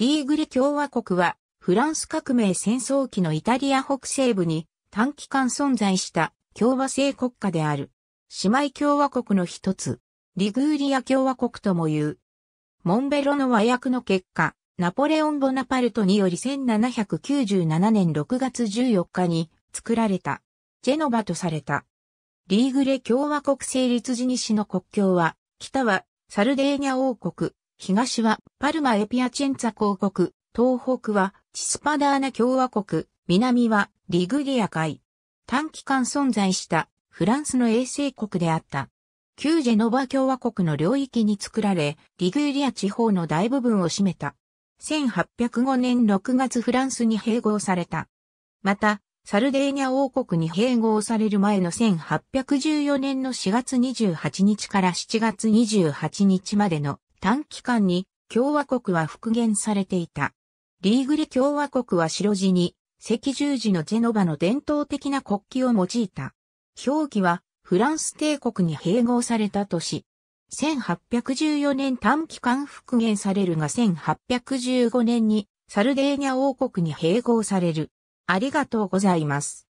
リーグレ共和国は、フランス革命戦争期のイタリア北西部に短期間存在した共和制国家である。姉妹共和国の一つ、リグーリア共和国とも言う。モンベロの和訳の結果、ナポレオン・ボナパルトにより1797年6月14日に作られた、ジェノバとされた。リーグレ共和国成立時に市の国境は、北はサルデーニャ王国、東はパルマ・エピアチェンツァ公国、東北はチスパダーナ共和国、南はリグリア海。短期間存在したフランスの衛星国であった。旧ジェノバ共和国の領域に作られ、リグリア地方の大部分を占めた。1805年6月フランスに併合された。また、サルデーニャ王国に併合される前の1814年の4月28日から7月28日までの短期間に共和国は復元されていた。リーグレ共和国は白地に赤十字のジェノバの伝統的な国旗を用いた。表記はフランス帝国に併合された年。1814年短期間復元されるが1815年にサルデーニャ王国に併合される。ありがとうございます。